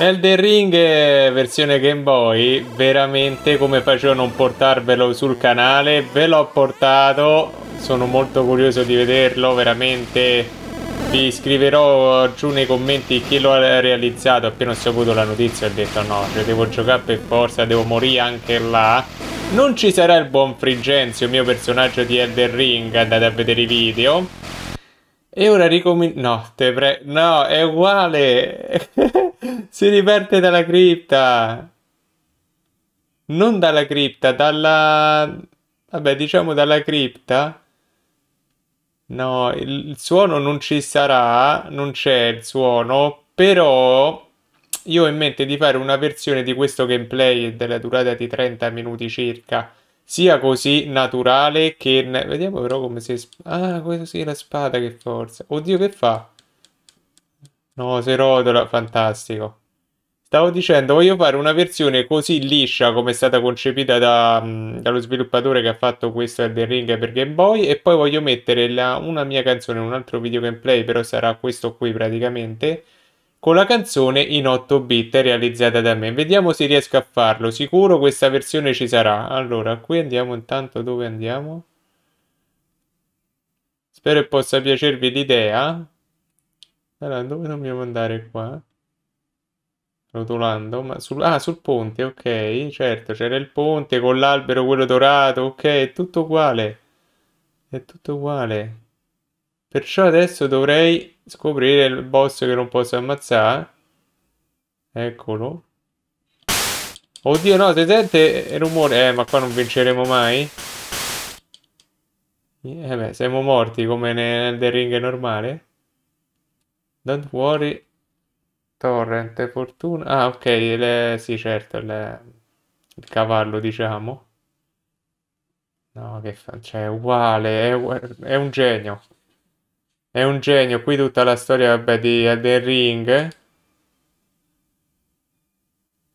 Elden Ring versione Game Boy, veramente come facevo a non portarvelo sul canale, ve l'ho portato, sono molto curioso di vederlo, veramente vi scriverò giù nei commenti chi lo ha realizzato, appena ho saputo la notizia ho detto no, cioè devo giocare per forza, devo morire anche là. Non ci sarà il buon Frigenzio, mio personaggio di Elden Ring, andate a vedere i video. E ora ricomincia. No, te pre... No, è uguale. si riparte dalla cripta. Non dalla cripta, dalla... Vabbè, diciamo dalla cripta. No, il, il suono non ci sarà, non c'è il suono, però io ho in mente di fare una versione di questo gameplay della durata di 30 minuti circa sia così naturale che... Vediamo però come si... Ah, così la spada che forza. Oddio, che fa? No, si rotola. Fantastico. Stavo dicendo, voglio fare una versione così liscia come è stata concepita da, mm, dallo sviluppatore che ha fatto questo Elden Ring per Game Boy e poi voglio mettere la, una mia canzone in un altro video gameplay, però sarà questo qui praticamente con la canzone in 8 bit realizzata da me. Vediamo se riesco a farlo. Sicuro questa versione ci sarà. Allora, qui andiamo intanto dove andiamo. Spero possa piacervi l'idea. Allora, dove dobbiamo andare qua? Rotolando, ma sul, ah, sul ponte, ok, certo, c'era il ponte con l'albero, quello dorato, ok, è tutto uguale, è tutto uguale. Perciò adesso dovrei scoprire il boss che non posso ammazzare. Eccolo. Oddio no, si sente il rumore. Eh, ma qua non vinceremo mai. Eh beh, siamo morti come nel The Ring normale. Don't worry. Torrent, fortuna. Ah, ok, le... sì, certo, le... il cavallo, diciamo. No, che fa... Cioè, uguale, è, è un genio. È un genio, qui tutta la storia, vabbè, di Elden Ring.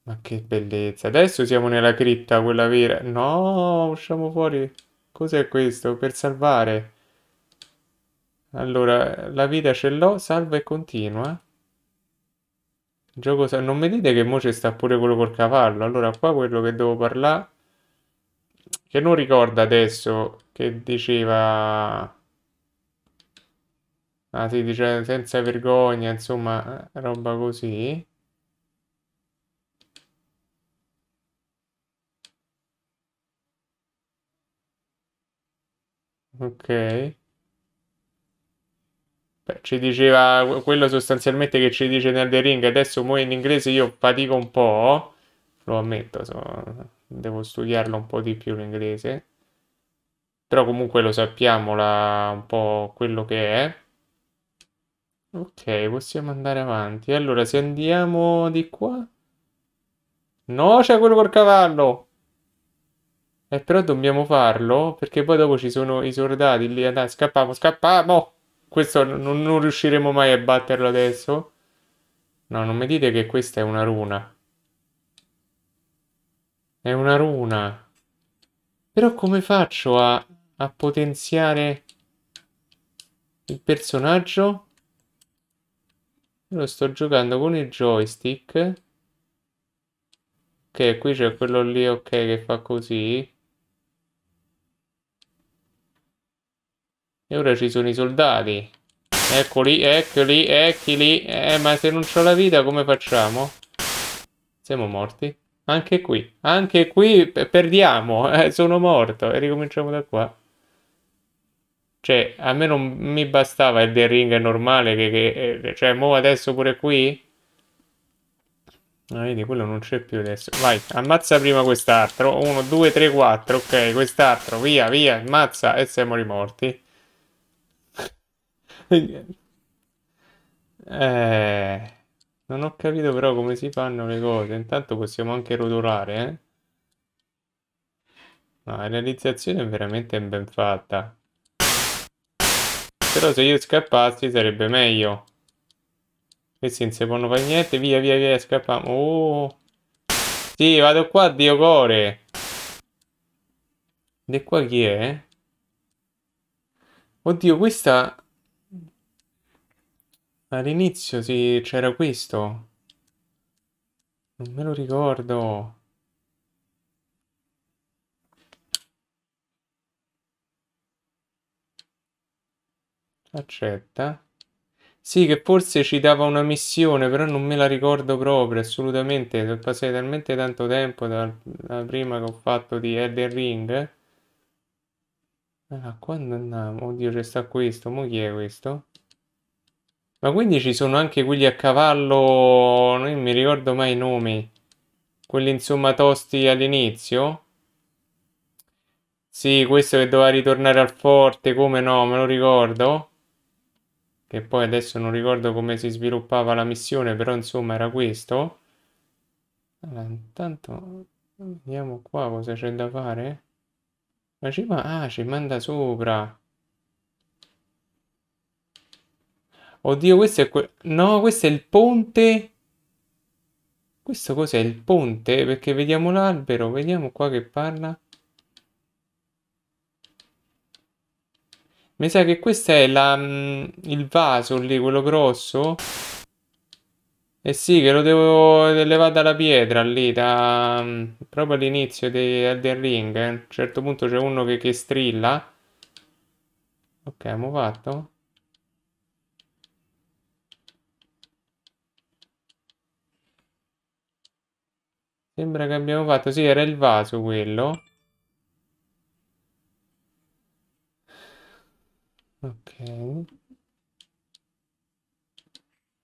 Ma che bellezza. Adesso siamo nella cripta, quella vera. No, usciamo fuori. Cos'è questo? Per salvare. Allora, la vita ce l'ho, salva e continua. Gioco Non mi dite che mo ci sta pure quello col cavallo. Allora, qua quello che devo parlare... Che non ricorda adesso che diceva... Ah, sì, dice senza vergogna, insomma, eh, roba così. Ok. Beh, ci diceva quello sostanzialmente che ci dice nel The Ring. Adesso mo in inglese io fatico un po', lo ammetto, so, devo studiarlo un po' di più l'inglese. Però comunque lo sappiamo la, un po' quello che è. Ok, possiamo andare avanti. Allora, se andiamo di qua... No, c'è quello col cavallo! Eh, però dobbiamo farlo, perché poi dopo ci sono i soldati lì. Dai, scappiamo, scappiamo! Questo non, non riusciremo mai a batterlo adesso. No, non mi dite che questa è una runa. È una runa. Però come faccio a, a potenziare il personaggio? lo sto giocando con il joystick. Ok, qui c'è quello lì, ok, che fa così. E ora ci sono i soldati. Eccoli, eccoli, eccoli. Eh, ma se non ho la vita come facciamo? Siamo morti. Anche qui, anche qui perdiamo. Eh, sono morto. E ricominciamo da qua. Cioè, a me non mi bastava il The Ring normale, che, che eh, cioè, mo adesso pure qui? Ah, vedi, quello non c'è più adesso. Vai, ammazza prima quest'altro. 1, 2, 3, 4. Ok, quest'altro. Via, via, ammazza. E siamo rimorti. eh, non ho capito però come si fanno le cose. Intanto possiamo anche rotolare, eh? No, la realizzazione è veramente ben fatta. Però se io scappassi sarebbe meglio. Questi non si possono fare niente. Via, via, via, scappiamo. Oh. Sì, vado qua, Dio core. E qua chi è? Oddio, questa... All'inizio sì, c'era questo. Non me lo ricordo. accetta. Sì, che forse ci dava una missione, però non me la ricordo proprio, assolutamente. Sono passato talmente tanto tempo dalla prima che ho fatto di Elden Ring. Ah, quando andiamo? Oddio, c'è sta questo. Mo chi è questo? Ma quindi ci sono anche quelli a cavallo... Non mi ricordo mai i nomi. Quelli insomma tosti all'inizio? Sì, questo che doveva ritornare al forte, come no, me lo ricordo che poi adesso non ricordo come si sviluppava la missione, però insomma era questo. Allora, intanto vediamo qua cosa c'è da fare. Ma ci, ma ah, ci manda sopra. Oddio, questo è quel... No, questo è il ponte. Questo cos'è il ponte? Perché vediamo l'albero, vediamo qua che parla. Mi sa che questo è la, mm, il vaso lì, quello grosso. Eh sì, che lo devo levare dalla pietra lì, da, mm, proprio all'inizio del, del ring. Eh. A un certo punto c'è uno che, che strilla. Ok, abbiamo fatto. Sembra che abbiamo fatto, sì, era il vaso quello. Ok.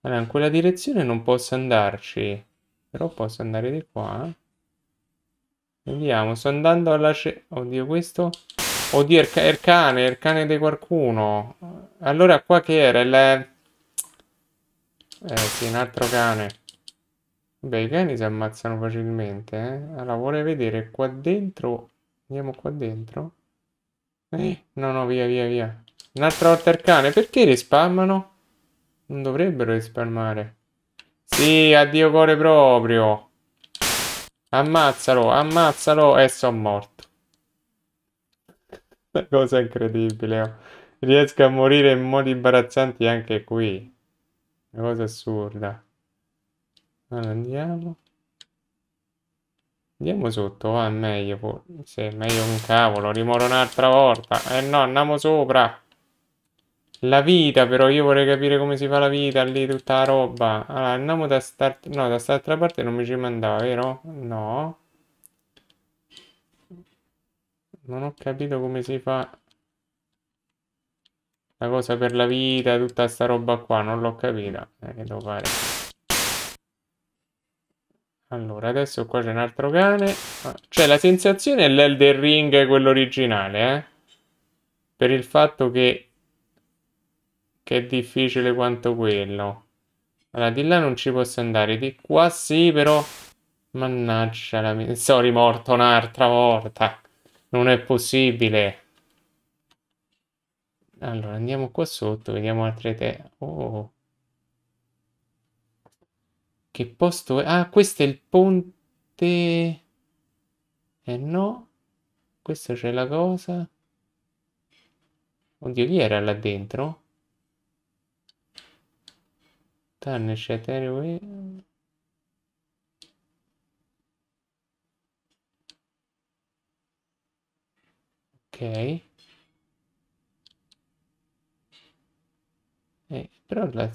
Allora, in quella direzione non posso andarci. Però posso andare di qua. Vediamo, sto andando alla... Oddio, questo... Oddio, è il cane, è il cane di qualcuno. Allora, qua che era? Il... Eh sì, un altro cane. Beh, i cani si ammazzano facilmente, eh. Allora, vorrei vedere qua dentro... Andiamo qua dentro? Eh, no, no, via, via, via. Un'altra volta il cane. Perché risparmano? Non dovrebbero risparmare. Sì, addio cuore proprio. Ammazzalo, ammazzalo e sono morto. Una cosa incredibile. Oh. Riesco a morire in modi imbarazzanti anche qui. Una cosa assurda. Allora andiamo. Andiamo sotto, va, ah, è meglio. Sì, meglio un cavolo, rimoro un'altra volta. Eh no, andiamo sopra. La vita però, io vorrei capire come si fa la vita lì, tutta la roba. Allora, andiamo da start... No, da quest'altra parte non mi ci mandava, vero? No. Non ho capito come si fa la cosa per la vita, tutta sta roba qua, non l'ho capita. Eh, che devo fare? Allora, adesso qua c'è un altro cane. Ah, cioè, la sensazione è l'Elder Ring, quello originale, eh? Per il fatto che che è difficile quanto quello. Allora, di là non ci posso andare, di qua sì, però... Mannaggia la mia... Sono rimorto un'altra volta. Non è possibile. Allora, andiamo qua sotto, vediamo altre te... Oh. Che posto è? Ah, questo è il ponte... Eh no. Questa c'è la cosa. Oddio, chi era là dentro? tane şeteri wê ok eh, però la,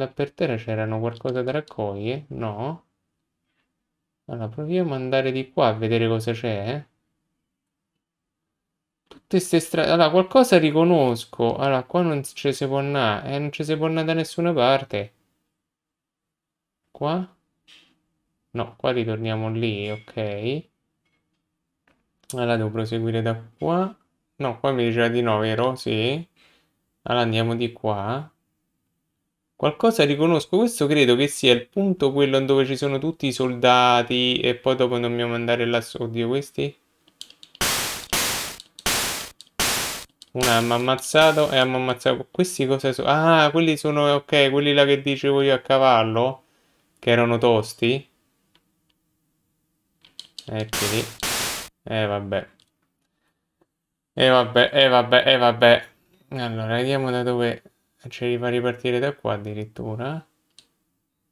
là per terra c'erano qualcosa da raccogliere? no allora proviamo ad andare di qua a vedere cosa c'è eh. tutte queste strade allora qualcosa riconosco allora qua non ci si può andare eh, non ci si può andare da nessuna parte qua no qua ritorniamo lì ok allora devo proseguire da qua no qua mi diceva di no vero? sì allora andiamo di qua Qualcosa riconosco, questo credo che sia il punto quello dove ci sono tutti i soldati e poi dopo dobbiamo andare là su. Oddio, questi? Una mi ha ammazzato e mi ha ammazzato. Questi cosa sono? Ah, quelli sono, ok, quelli là che dicevo io a cavallo. Che erano tosti? Eccoli. E eh, vabbè. E eh, vabbè, e eh, vabbè, e vabbè. Allora, vediamo da dove ci rifà ripartire da qua addirittura.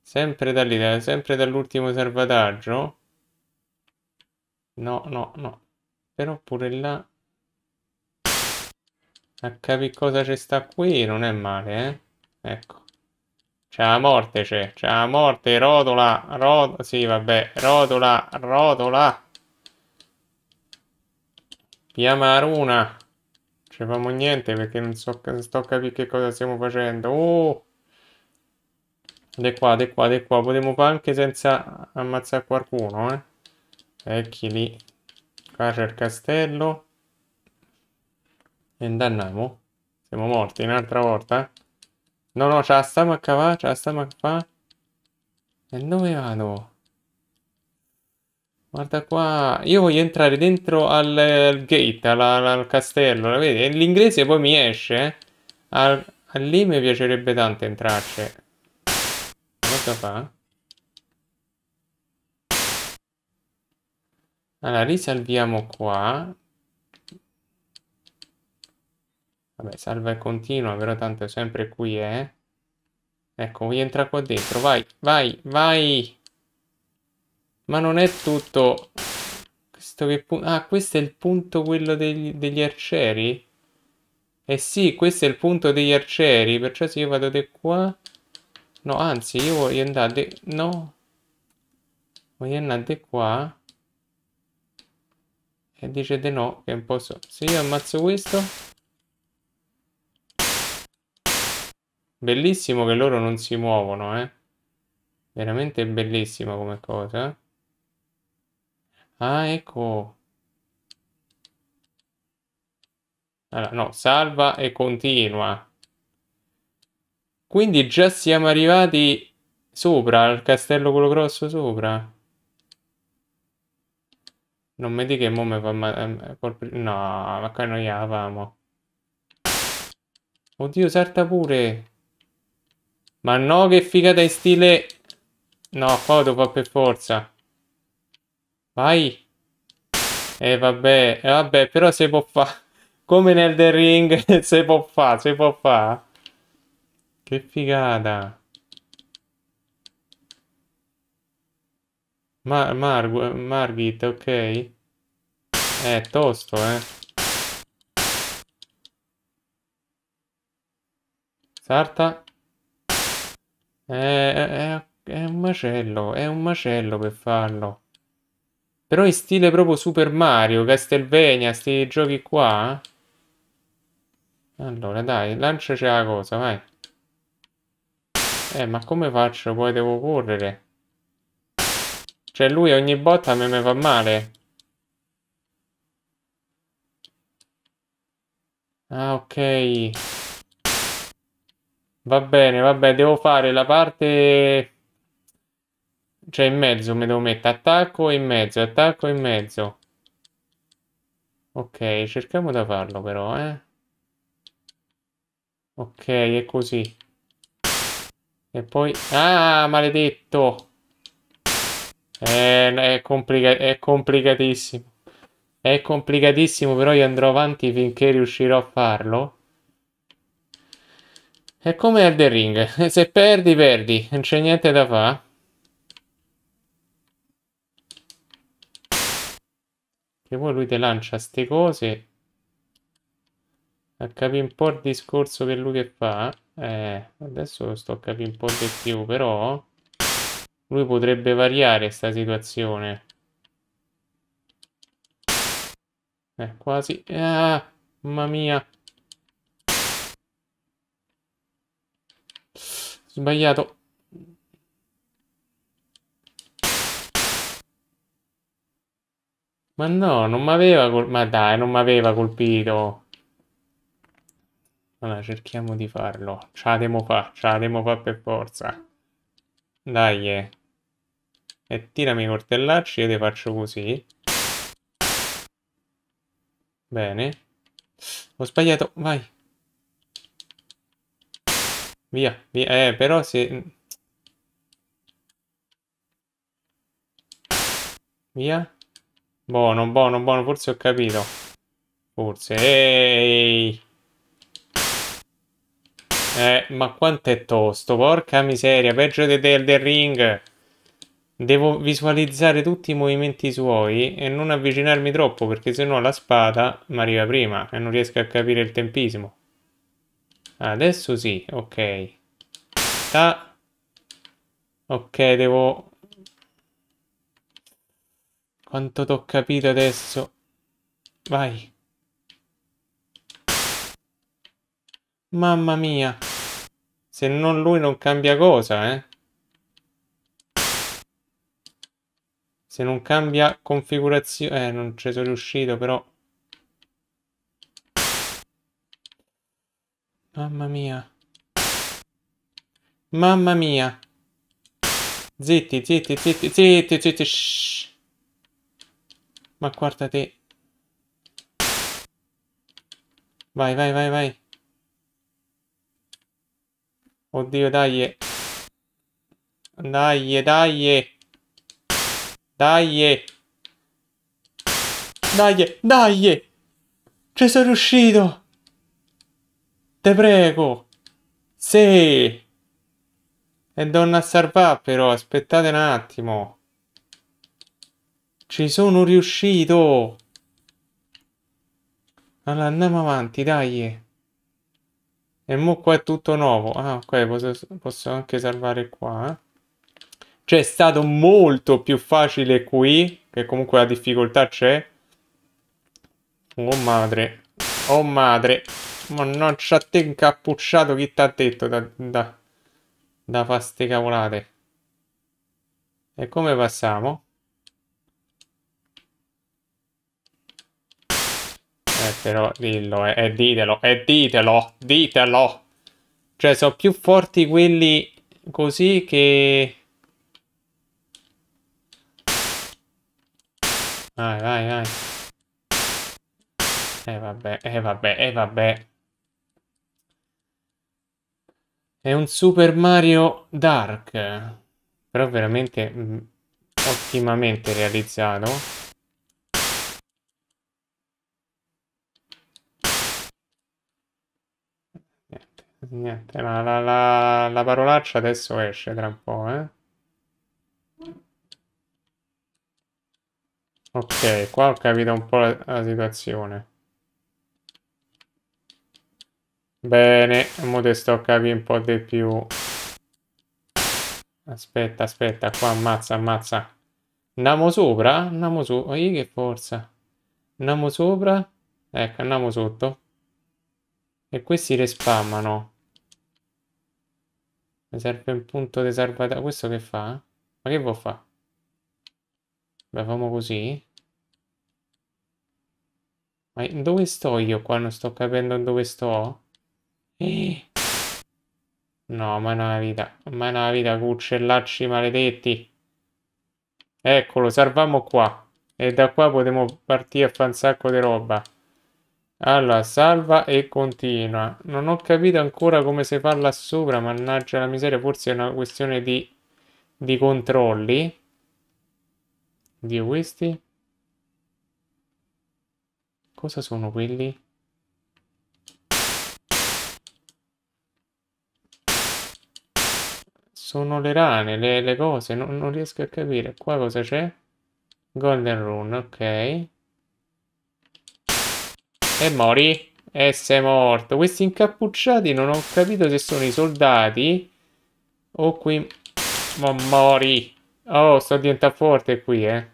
Sempre da sempre dall'ultimo salvataggio. No, no, no. Però pure là... A capire cosa c'è sta qui non è male, eh? Ecco. C'è la morte, c'è. C'è la morte, rotola, rotola. Sì, vabbè, rotola, rotola. Chiama Non Ci famo niente perché non so, sto a capire che cosa stiamo facendo. Oh! De qua, de qua, de qua. Potremmo fare anche senza ammazzare qualcuno, eh. Ecchi lì. Qua c'è il castello. E andiamo. Siamo morti un'altra volta, eh? No, no, ce la stiamo a cavare, ce la stiamo a cavare. E dove vado? Guarda qua, io voglio entrare dentro al, al gate, alla, alla, al castello, la vedi? L'inglese poi mi esce, eh? Al, a lì mi piacerebbe tanto entrarci. Cosa fa? Allora, risalviamo qua. Vabbè, salva e continua, però tanto è sempre qui, eh. Ecco, vuoi entra qua dentro, vai, vai, vai! Ma non è tutto... Questo che punto... Ah, questo è il punto quello degli, degli arcieri? Eh sì, questo è il punto degli arcieri, perciò se io vado di qua... No, anzi, io voglio andare de... No! Voglio andare di qua... E dice di no, che non posso... Se io ammazzo questo... Bellissimo che loro non si muovono, eh. Veramente bellissimo come cosa. Eh. Ah, ecco. Allora, no, salva e continua. Quindi già siamo arrivati sopra, al castello quello grosso sopra. Non mi dica che mo mi fa male. Ehm, no, ma qua noi avevamo. Oddio, salta pure. Ma no, che figata in stile... No, foto qua per forza. Vai. E eh, vabbè, eh, vabbè, però si può fare. Come nel The Ring, si può fare, si può fare. Che figata. Mar Mar Margit, ok. Eh, tosto, eh. Sarta. È, è, un macello, è un macello per farlo. Però in stile proprio Super Mario, Castlevania, questi giochi qua. Eh? Allora, dai, lanciaci la cosa, vai. Eh, ma come faccio? Poi devo correre. Cioè, lui ogni botta mi fa male. Ah, ok. Va bene, vabbè, devo fare la parte... Cioè in mezzo mi devo mettere, attacco in mezzo, attacco in mezzo. Ok, cerchiamo di farlo però, eh. Ok, è così. E poi... Ah, maledetto! È, eh, è, complica... è complicatissimo. È complicatissimo, però io andrò avanti finché riuscirò a farlo. È come Elden Ring. Se perdi, perdi. Non c'è niente da fare. Che poi lui ti lancia ste cose. A capire un po' il discorso che lui che fa. Eh, adesso sto a capire un po' di più, però... Lui potrebbe variare sta situazione. Eh, quasi... Ah, mamma mia. Sbagliato. Ma no, non mi aveva colpito. Ma dai, non mi aveva colpito. Allora, cerchiamo di farlo. Ce la devo fa, ce la devo fa per forza. Dai. Eh. E tirami i cortellacci io ti faccio così. Bene. Ho sbagliato, vai. Via, via. Eh, però se... Via. Buono, buono, buono. Forse ho capito. Forse. Ehi. Eh, ma quanto è tosto. Porca miseria. Peggio di del The Ring. Devo visualizzare tutti i movimenti suoi e non avvicinarmi troppo perché sennò la spada mi arriva prima e non riesco a capire il tempismo. Adesso sì, ok. Ta. Ok, devo... Quanto t'ho capito adesso. Vai. Mamma mia. Se non lui non cambia cosa, eh. Se non cambia configurazione... Eh, non ci sono riuscito, però... Mamma mia. Mamma mia. Zitti, zitti, zitti, zitti, zitti. Shh. Ma guarda te. Vai, vai, vai, vai. Oddio, dai. Dai, dai. Dai. Dai, dai. Ci sono riuscito. Te prego! Sì! E donna Sarva però, aspettate un attimo. Ci sono riuscito! Allora, andiamo avanti, dai! E mo qua è tutto nuovo. Ah, ok, posso, posso anche salvare qua. Eh. Cioè, è stato molto più facile qui, che comunque la difficoltà c'è. Oh madre, oh madre. Mannaggia a te incappucciato, chi ti ha detto da, da, da fa ste cavolate? E come passiamo? Eh però dillo, eh, eh ditelo, e eh, ditelo, ditelo! Cioè sono più forti quelli così che... Vai, vai, vai. E eh, vabbè, e eh, vabbè, e eh, vabbè. È un Super Mario Dark, però veramente mh, mm, ottimamente realizzato. Niente, niente la, la, la, la parolaccia adesso esce tra un po', eh. Ok, qua ho capito un po' la, la situazione. Bene, ora te capire un po' di più. Aspetta, aspetta, qua ammazza, ammazza. Andiamo sopra? Andiamo su. Oh, che forza. Andiamo sopra. Ecco, andiamo sotto. E questi respammano. Mi serve un punto di salvata. Questo che fa? Ma che vuol fare? Beh, famo così. Ma dove sto io qua? Non sto capendo dove sto. Eh. No, ma una vita, ma una vita, cuccellacci maledetti. Eccolo, salvamo qua. E da qua potremo partire a fare un sacco di roba. Allora, salva e continua. Non ho capito ancora come si fa là sopra, mannaggia la miseria, forse è una questione di, di controlli. Dio, questi? Cosa sono quelli? Sono le rane, le, le cose, non, non, riesco a capire. Qua cosa c'è? Golden Rune, ok. E mori. E sei morto. Questi incappucciati non ho capito se sono i soldati o qui... Ma mori. Oh, sto diventando forte qui, eh.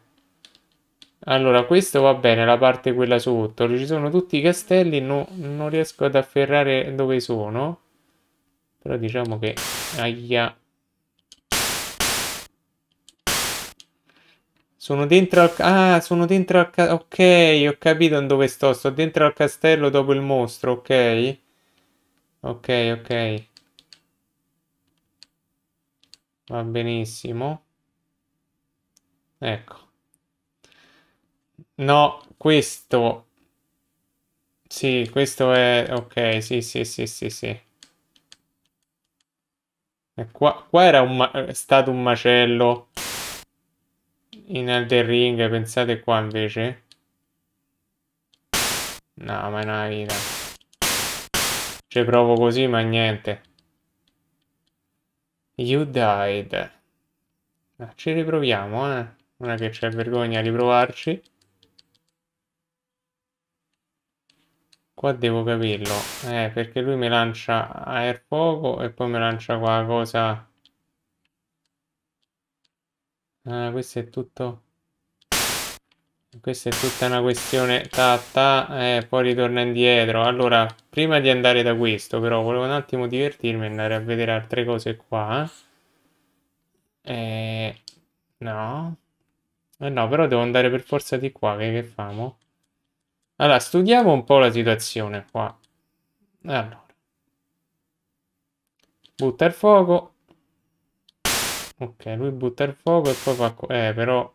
Allora, questo va bene, la parte quella sotto. Ci sono tutti i castelli, no, non riesco ad afferrare dove sono. Però diciamo che... Aia... Sono dentro al... Ah, sono dentro al... ok, ho capito dove sto. Sto dentro al castello dopo il mostro, ok? Ok, ok. Va benissimo. Ecco. No, questo... Sì, questo è... Ok, sì, sì, sì, sì, sì. E qua, qua era un stato un macello in Elden Ring, pensate qua invece. No, ma è una vita. Cioè provo così, ma niente. You died. Ma ci riproviamo, eh. Non è che c'è vergogna di provarci. Qua devo capirlo. Eh, perché lui mi lancia aerfoco e poi mi lancia qua cosa... Ah, questo è tutto... Questa è tutta una questione... Ta, ta, eh, poi ritorna indietro. Allora, prima di andare da questo, però, volevo un attimo divertirmi e andare a vedere altre cose qua. Eh, no. Eh no, però devo andare per forza di qua, che, che famo? Allora, studiamo un po' la situazione qua. Allora. Butta il fuoco. Ok, lui butta il fuoco e poi fa... Eh, però...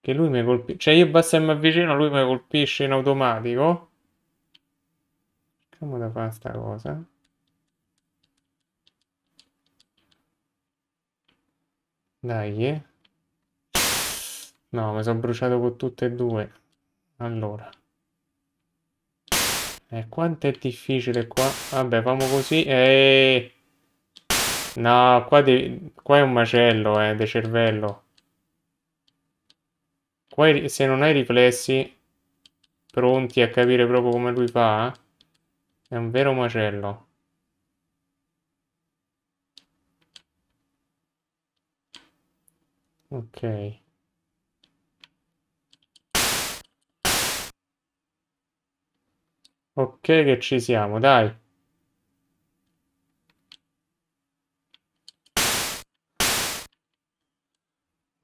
Che lui mi colpisce... Cioè, io basta che mi avvicino, lui mi colpisce in automatico. Come da fare sta cosa? Dai, eh. No, mi sono bruciato con tutte e due. Allora. E eh, quanto è difficile qua. Vabbè, famo così. Eeeh. No, qua, devi... qua è un macello, eh, del cervello. Qua è... se non hai riflessi pronti a capire proprio come lui fa, eh, è un vero macello. Ok. Ok che ci siamo, dai.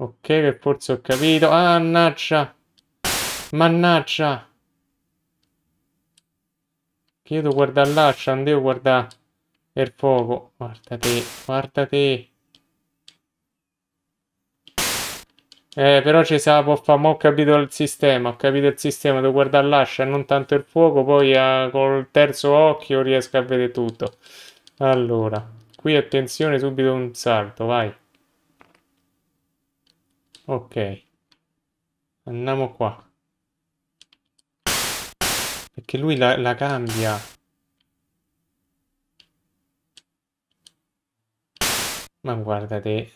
Ok, che forse ho capito. Ah, mannaggia! Mannaggia! Che io devo guardare l'accia, cioè, non devo guardare il fuoco. Guarda te, guarda te. Eh, però ci sa, può fare, ho capito il sistema, ho capito il sistema, devo guardare l'ascia, cioè, non tanto il fuoco, poi eh, col terzo occhio riesco a vedere tutto. Allora, qui attenzione, subito un salto, vai ok andiamo qua perché lui la, la cambia ma guarda te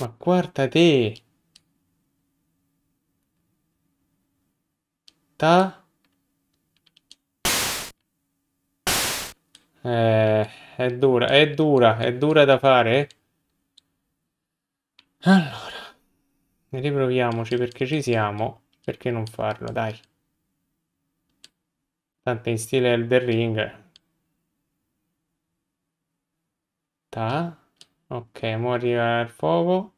ma guarda te ta eh, è dura, è dura, è dura da fare. Eh. Allora, riproviamoci perché ci siamo. Perché non farlo, dai. Tanto in stile Elder Ring. Ta. Ok, mo arriva il fuoco.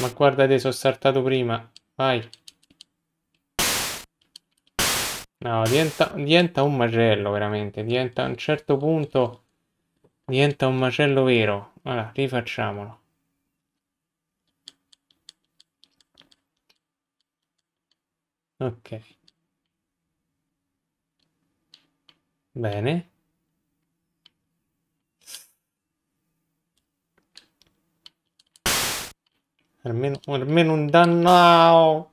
Ma guarda te, sono saltato prima. Vai. No, diventa, diventa un macello veramente, diventa a un certo punto diventa un macello vero. Allora, rifacciamolo. Ok. Bene. Almeno, almeno un danno.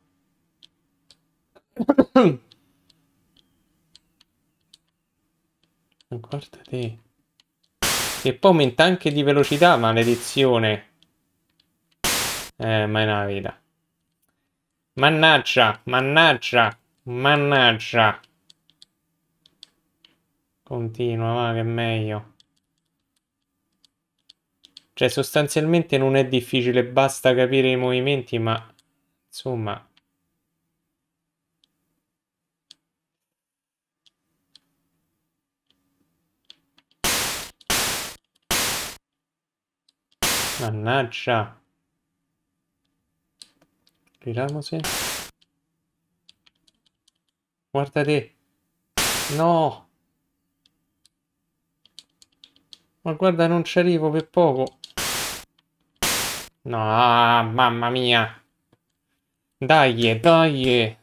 Guarda te. E poi aumenta anche di velocità, maledizione. Eh, ma è una vita. Mannaggia, mannaggia, mannaggia. Continua, ma che meglio. Cioè, sostanzialmente non è difficile, basta capire i movimenti, ma... Insomma... Mannaggia. Rilamosi. Guarda te. No. Ma guarda, non ci arrivo per poco. No, mamma mia. Dai, dai.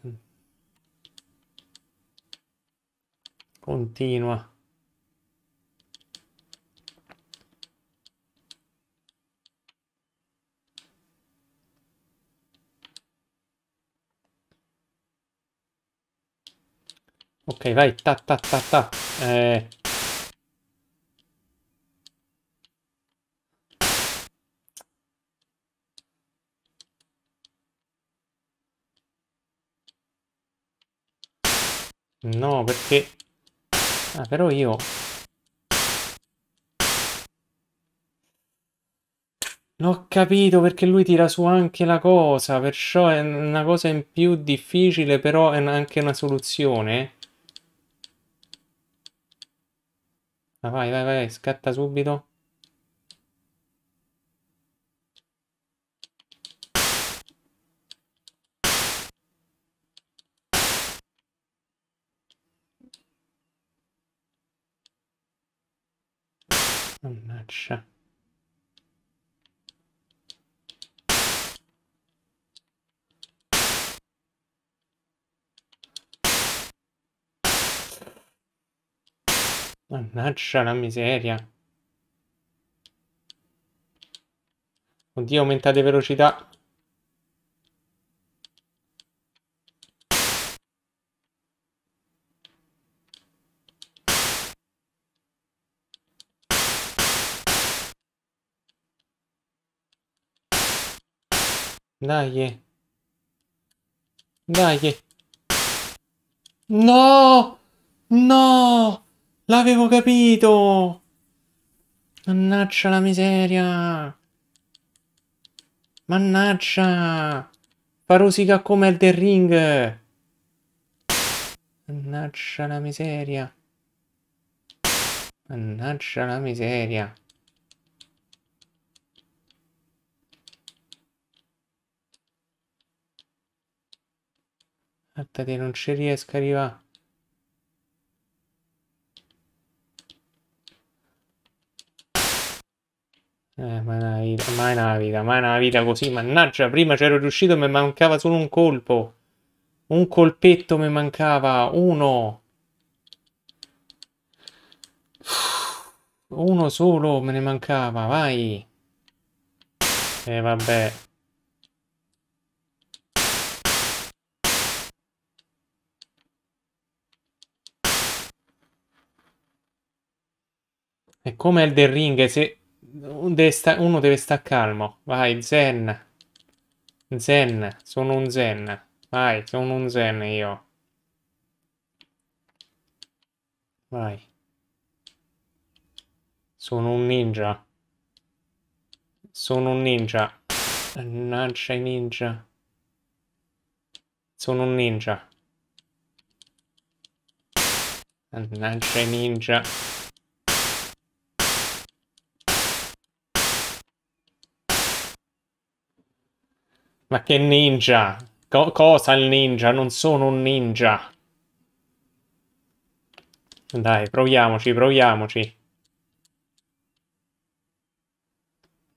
Continua. Ok, vai, ta ta ta ta. Eh. No, perché... Ah, però io... L'ho capito perché lui tira su anche la cosa, perciò è una cosa in più difficile, però è anche una soluzione. Ma vai, vai, vai, scatta subito. Mannaggia. Mannaggia la miseria. Oddio, aumentate velocità. Dai. Dai. No! No! L'avevo capito! Mannaccia la miseria! Mannaccia! Fa rosica come il The Ring! Mannaggia la miseria! Mannaccia la miseria! Guardate, non ci riesco a arrivare. Eh, ma è una vita, mai è una vita, ma è vita così. Mannaggia, prima c'ero riuscito, e mi mancava solo un colpo. Un colpetto mi mancava, uno. Uno solo me ne mancava, vai. E eh, vabbè. È come Elden Ring, se uno deve stare calmo. Vai, zen. Zen, sono un zen. Vai, sono un zen io. Vai. Sono un ninja. Sono un ninja. Mannaggia i ninja. Sono un ninja. Mannaggia i ninja. Ma che ninja? Co cosa il ninja? Non sono un ninja. Dai, proviamoci, proviamoci.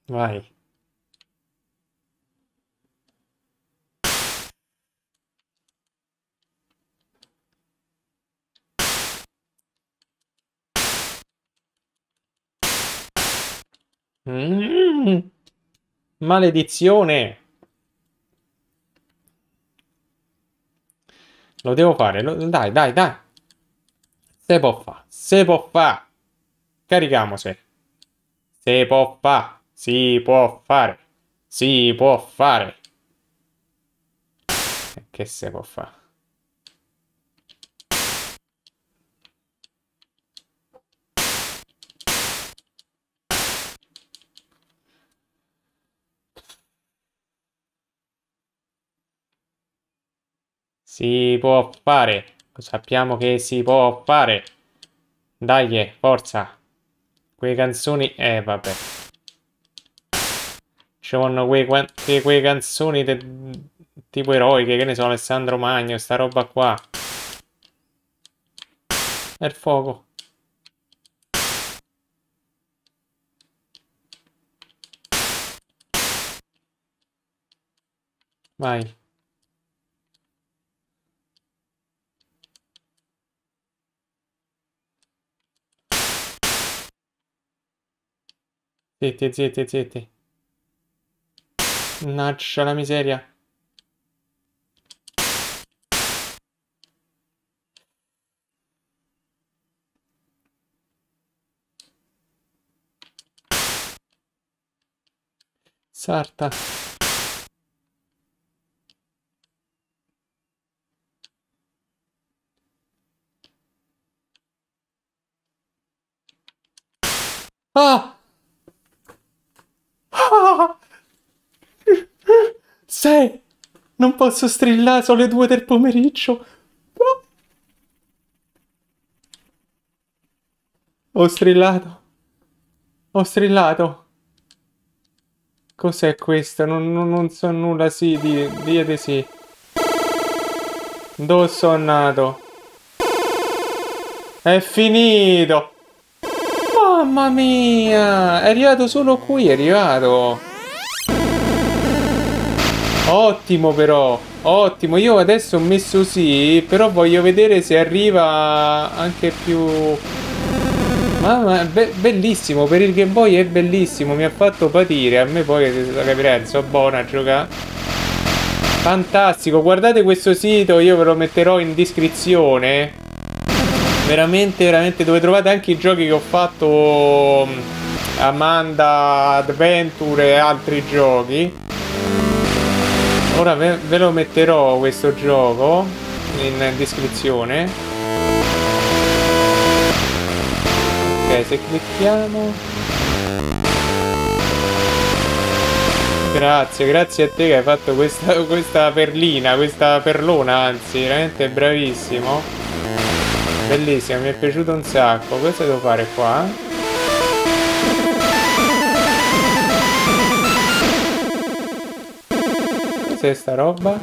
Vai. Mm, maledizione! Lo devo fare, lo, dai, dai, dai. Se può fa, se può fa. Caricamoci. Se può fa, si può fare, si può fare. Che se può fare? Si può fare. Sappiamo che si può fare. Dai, eh, forza. Quei canzoni... Eh, vabbè. Ci vanno quei, quei, canzoni de, tipo eroiche, che ne so, Alessandro Magno, sta roba qua. E fuoco. Vai. Zitti, zitti, zitti. Naccia la miseria. Sarta. posso strillare, sono le due del pomeriggio. Ho strillato. Ho strillato. Cos'è questo? Non, non, non, so nulla, sì, di, dite sì. Dove sono nato? È finito! Mamma mia! È arrivato solo qui, è arrivato! Ottimo però, ottimo. Io adesso ho messo sì, però voglio vedere se arriva anche più... Mamma, be bellissimo, per il Game Boy è bellissimo, mi ha fatto patire. A me poi, la capirà, sono buona a giocare. Fantastico, guardate questo sito, io ve lo metterò in descrizione. Veramente, veramente, dove trovate anche i giochi che ho fatto... Mm, Amanda Adventure e altri giochi ora ve, ve lo metterò questo gioco in descrizione ok se clicchiamo grazie grazie a te che hai fatto questa, questa perlina questa perlona anzi veramente bravissimo bellissima mi è piaciuto un sacco cosa devo fare qua cos'è sta roba?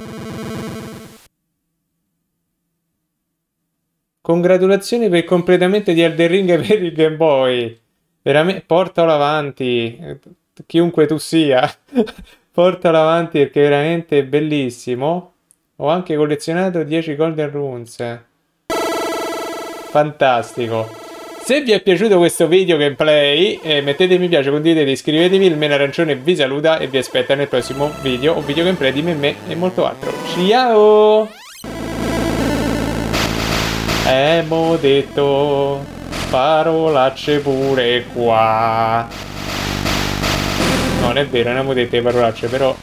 Congratulazioni per il completamento di Elden Ring per il Game Boy. Veramente, portalo avanti, chiunque tu sia. portalo avanti perché veramente bellissimo. Ho anche collezionato 10 Golden Runes. Fantastico. Se vi è piaciuto questo video gameplay eh, mettete mi piace, condividete, iscrivetevi, il meno arancione vi saluta e vi aspetta nel prossimo video o video gameplay di me, me e molto altro. Ciao! Emo detto parolacce pure qua. Non è vero, non abbiamo detto le parolacce, però